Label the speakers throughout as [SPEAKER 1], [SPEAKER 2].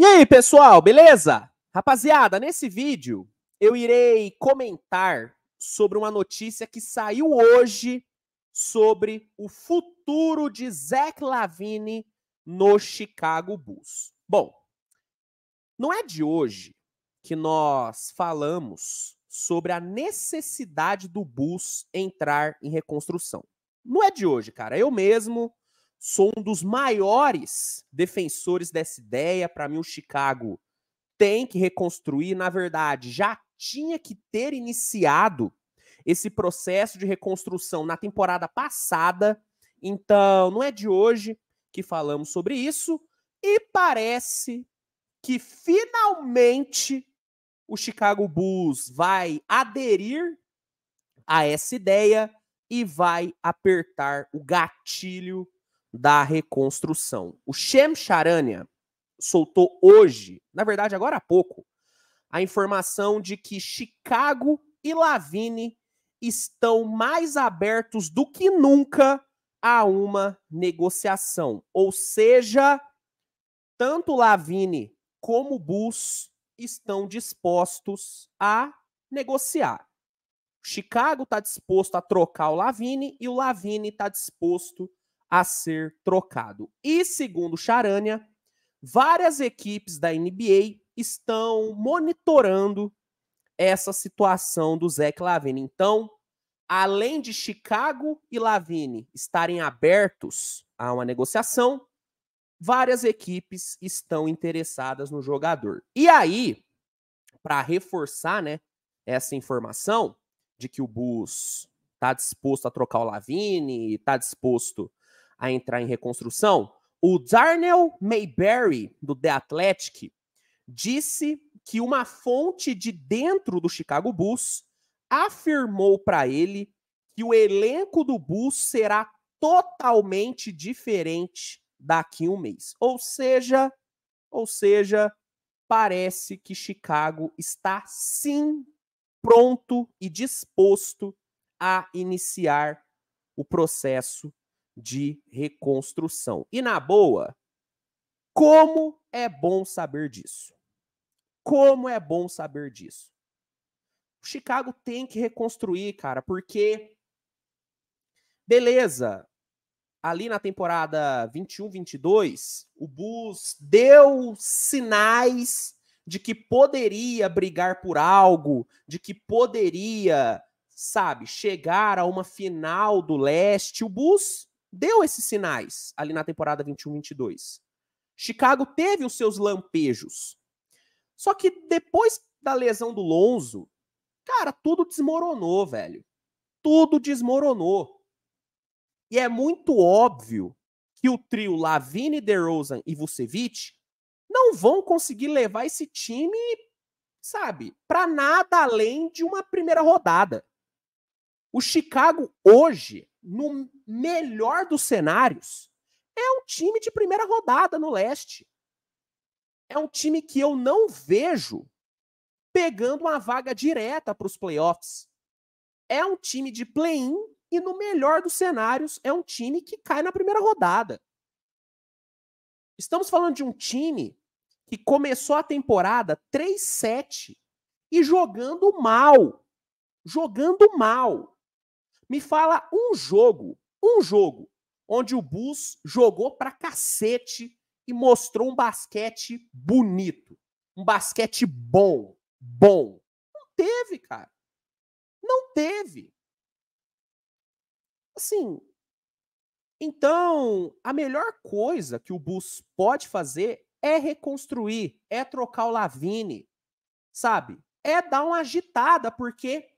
[SPEAKER 1] E aí, pessoal, beleza? Rapaziada, nesse vídeo eu irei comentar sobre uma notícia que saiu hoje sobre o futuro de Zach Lavine no Chicago Bulls. Bom, não é de hoje que nós falamos sobre a necessidade do Bulls entrar em reconstrução. Não é de hoje, cara. Eu mesmo Sou um dos maiores defensores dessa ideia. Para mim, o Chicago tem que reconstruir. Na verdade, já tinha que ter iniciado esse processo de reconstrução na temporada passada. Então, não é de hoje que falamos sobre isso. E parece que finalmente o Chicago Bulls vai aderir a essa ideia e vai apertar o gatilho da reconstrução. O Shem Charania soltou hoje, na verdade agora há pouco, a informação de que Chicago e Lavigne estão mais abertos do que nunca a uma negociação. Ou seja, tanto Lavigne como Bus estão dispostos a negociar. Chicago está disposto a trocar o Lavigne e o Lavigne está disposto a ser trocado. E segundo Charania, várias equipes da NBA estão monitorando essa situação do Zach Lavine. Então, além de Chicago e Lavine estarem abertos a uma negociação, várias equipes estão interessadas no jogador. E aí, para reforçar, né, essa informação de que o Bus está disposto a trocar o Lavine, está disposto a entrar em reconstrução, o Darnell Mayberry, do The Athletic, disse que uma fonte de dentro do Chicago Bulls afirmou para ele que o elenco do Bulls será totalmente diferente daqui a um mês. Ou seja, ou seja, parece que Chicago está sim pronto e disposto a iniciar o processo de reconstrução. E na boa, como é bom saber disso? Como é bom saber disso? O Chicago tem que reconstruir, cara, porque beleza. Ali na temporada 21-22, o Bulls deu sinais de que poderia brigar por algo, de que poderia, sabe, chegar a uma final do leste. O Bulls deu esses sinais ali na temporada 21-22. Chicago teve os seus lampejos. Só que depois da lesão do Lonzo, cara, tudo desmoronou, velho. Tudo desmoronou. E é muito óbvio que o trio Lavine, DeRozan e Vucevic não vão conseguir levar esse time, sabe, para nada além de uma primeira rodada. O Chicago hoje no melhor dos cenários, é um time de primeira rodada no leste. É um time que eu não vejo pegando uma vaga direta para os playoffs. É um time de play-in e, no melhor dos cenários, é um time que cai na primeira rodada. Estamos falando de um time que começou a temporada 3-7 e jogando mal. Jogando mal. Me fala um jogo, um jogo, onde o Bus jogou pra cacete e mostrou um basquete bonito. Um basquete bom. Bom. Não teve, cara. Não teve. Assim. Então, a melhor coisa que o Bus pode fazer é reconstruir, é trocar o Lavine, sabe? É dar uma agitada, porque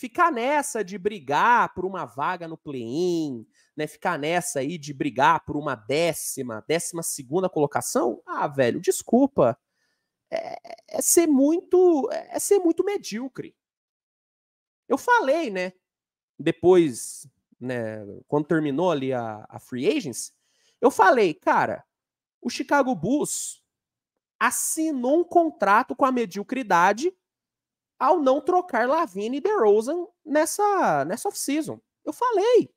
[SPEAKER 1] ficar nessa de brigar por uma vaga no play-in, né? Ficar nessa aí de brigar por uma décima, décima segunda colocação, ah, velho, desculpa. É, é, é ser muito, é ser muito medíocre. Eu falei, né? Depois, né? Quando terminou ali a, a free agents, eu falei, cara, o Chicago Bulls assinou um contrato com a mediocridade ao não trocar Lavine e DeRozan nessa, nessa off-season. Eu falei.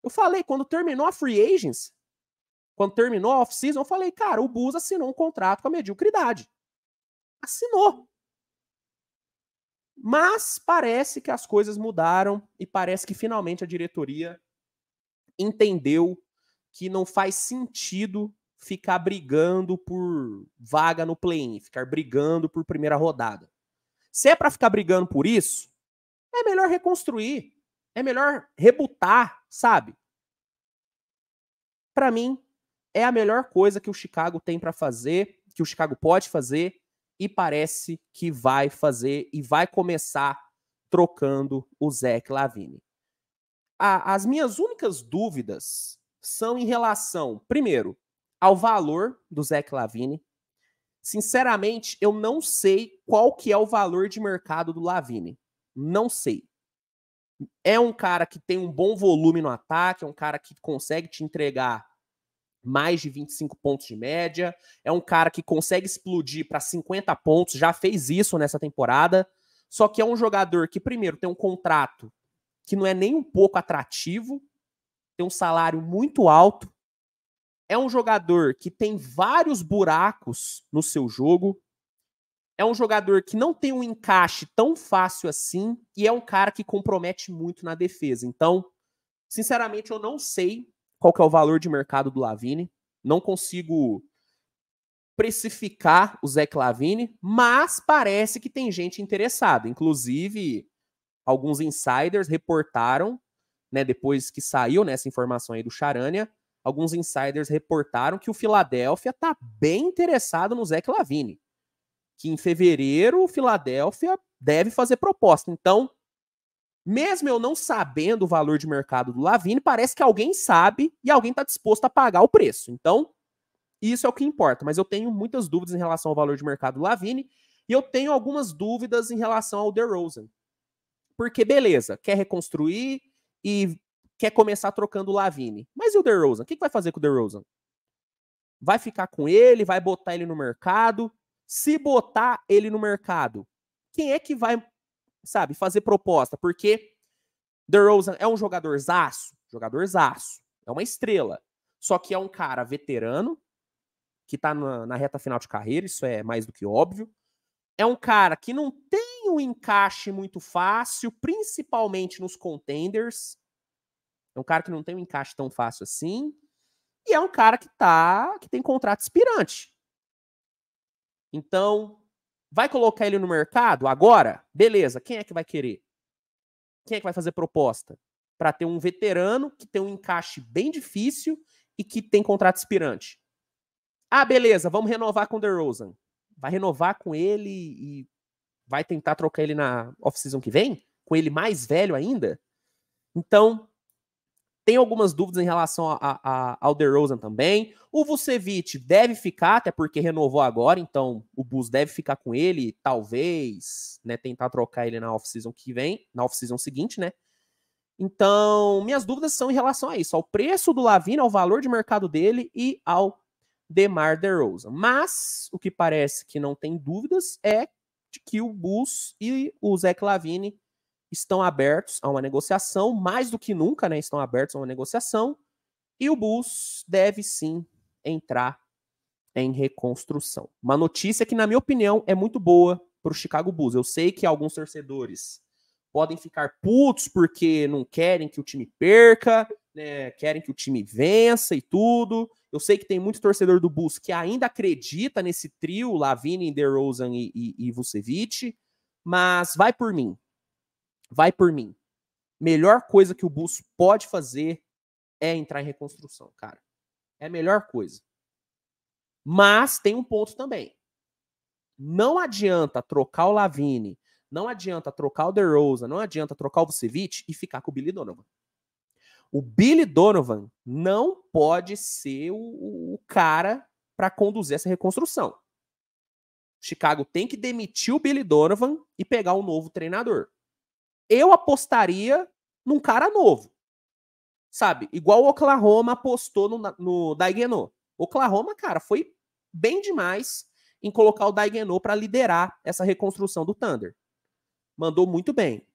[SPEAKER 1] Eu falei, quando terminou a free agents, quando terminou a off-season, eu falei, cara, o Bulls assinou um contrato com a mediocridade. Assinou. Mas parece que as coisas mudaram e parece que finalmente a diretoria entendeu que não faz sentido ficar brigando por vaga no play-in, ficar brigando por primeira rodada. Se é para ficar brigando por isso, é melhor reconstruir, é melhor rebutar, sabe? Para mim, é a melhor coisa que o Chicago tem para fazer, que o Chicago pode fazer e parece que vai fazer e vai começar trocando o Zach Lavine. as minhas únicas dúvidas são em relação, primeiro, ao valor do Zach Lavine. Sinceramente, eu não sei qual que é o valor de mercado do Lavine. Não sei. É um cara que tem um bom volume no ataque, é um cara que consegue te entregar mais de 25 pontos de média, é um cara que consegue explodir para 50 pontos, já fez isso nessa temporada. Só que é um jogador que, primeiro, tem um contrato que não é nem um pouco atrativo, tem um salário muito alto, é um jogador que tem vários buracos no seu jogo. É um jogador que não tem um encaixe tão fácil assim. E é um cara que compromete muito na defesa. Então, sinceramente, eu não sei qual que é o valor de mercado do Lavine. Não consigo precificar o Zé Lavine, mas parece que tem gente interessada. Inclusive, alguns insiders reportaram, né, depois que saiu nessa né, informação aí do Charania, alguns insiders reportaram que o Philadelphia está bem interessado no Zach Lavine. Que em fevereiro o Philadelphia deve fazer proposta. Então, mesmo eu não sabendo o valor de mercado do Lavine, parece que alguém sabe e alguém está disposto a pagar o preço. Então, isso é o que importa. Mas eu tenho muitas dúvidas em relação ao valor de mercado do Lavine e eu tenho algumas dúvidas em relação ao DeRozan. Porque, beleza, quer reconstruir e quer começar trocando o Lavine. Mas e o DeRozan? O que, que vai fazer com o DeRozan? Vai ficar com ele? Vai botar ele no mercado? Se botar ele no mercado, quem é que vai, sabe, fazer proposta? Porque DeRozan é um jogador zaço, jogador zaço, é uma estrela. Só que é um cara veterano, que tá na, na reta final de carreira, isso é mais do que óbvio. É um cara que não tem um encaixe muito fácil, principalmente nos contenders. É um cara que não tem um encaixe tão fácil assim. E é um cara que tá, que tem contrato expirante. Então, vai colocar ele no mercado agora? Beleza, quem é que vai querer? Quem é que vai fazer proposta? Para ter um veterano que tem um encaixe bem difícil e que tem contrato expirante. Ah, beleza, vamos renovar com o DeRozan. Vai renovar com ele e vai tentar trocar ele na off-season que vem? Com ele mais velho ainda? Então, tem algumas dúvidas em relação a, a, a, ao DeRozan também. O Vucevic deve ficar, até porque renovou agora, então o Bus deve ficar com ele, talvez, né, tentar trocar ele na off-season que vem, na off-season seguinte, né? Então, minhas dúvidas são em relação a isso, ao preço do Lavina, ao valor de mercado dele e ao DeMar DeRozan. Mas o que parece que não tem dúvidas é de que o Bus e o Zach Lavine estão abertos a uma negociação, mais do que nunca, né? Estão abertos a uma negociação. E o Bulls deve sim entrar em reconstrução. Uma notícia que, na minha opinião, é muito boa para o Chicago Bulls. Eu sei que alguns torcedores podem ficar putos porque não querem que o time perca, né? querem que o time vença e tudo. Eu sei que tem muito torcedor do Bulls que ainda acredita nesse trio, Lavine, DeRozan e, e, e Vucevic, mas vai por mim vai por mim. Melhor coisa que o Bulls pode fazer é entrar em reconstrução, cara. É a melhor coisa. Mas tem um ponto também. Não adianta trocar o Lavine, não adianta trocar o DeRosa, não adianta trocar o Vucevic e ficar com o Billy Donovan. O Billy Donovan não pode ser o, o cara para conduzir essa reconstrução. Chicago tem que demitir o Billy Donovan e pegar um novo treinador eu apostaria num cara novo. Sabe? Igual o Oklahoma apostou no, no Daigeno. Oklahoma, cara, foi bem demais em colocar o Daigeno para liderar essa reconstrução do Thunder. Mandou muito bem.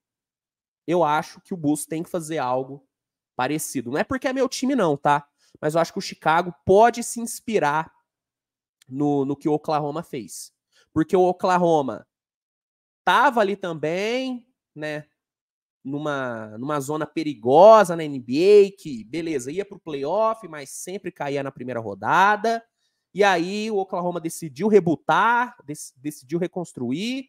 [SPEAKER 1] Eu acho que o Bulls tem que fazer algo parecido. Não é porque é meu time, não, tá? Mas eu acho que o Chicago pode se inspirar no, no que o Oklahoma fez. Porque o Oklahoma tava ali também, né? numa, numa zona perigosa na NBA, que beleza, ia para o playoff, mas sempre caía na primeira rodada. E aí o Oklahoma decidiu rebutar, dec decidiu reconstruir,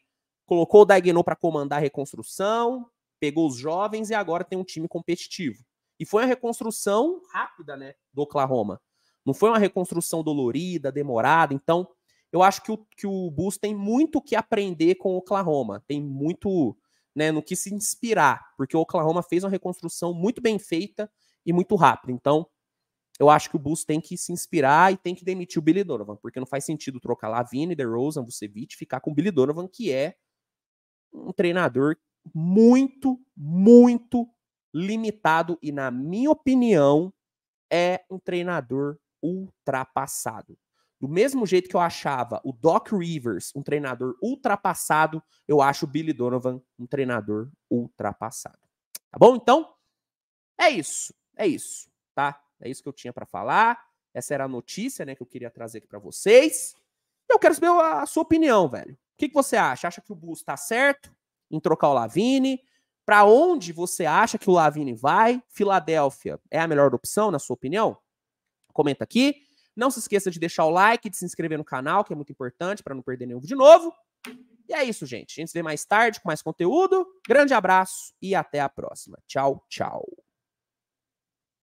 [SPEAKER 1] colocou o Daigneau para comandar a reconstrução, pegou os jovens e agora tem um time competitivo. E foi uma reconstrução rápida, né, do Oklahoma. Não foi uma reconstrução dolorida, demorada. Então, eu acho que o, que o Bus tem muito que aprender com o Oklahoma. Tem muito né, no que se inspirar, porque o Oklahoma fez uma reconstrução muito bem feita e muito rápida. Então, eu acho que o Bulls tem que se inspirar e tem que demitir o Billy Donovan, porque não faz sentido trocar Lavine, DeRozan, Vucevic, ficar com o Billy Donovan, que é um treinador muito, muito limitado e, na minha opinião, é um treinador ultrapassado. Do mesmo jeito que eu achava o Doc Rivers um treinador ultrapassado, eu acho o Billy Donovan um treinador ultrapassado. Tá bom? Então, é isso. É isso, tá? É isso que eu tinha para falar. Essa era a notícia, né, que eu queria trazer aqui para vocês. Eu quero saber a, sua opinião, velho. O que, que você acha? Acha que o Bulls tá certo em trocar o Lavine? Para onde você acha que o Lavine vai? Filadélfia é a melhor opção, na sua opinião? Comenta aqui. Não se esqueça de deixar o like, de se inscrever no canal, que é muito importante para não perder nenhum vídeo novo. E é isso, gente. A gente se vê mais tarde com mais conteúdo. Grande abraço e até a próxima. Tchau, tchau.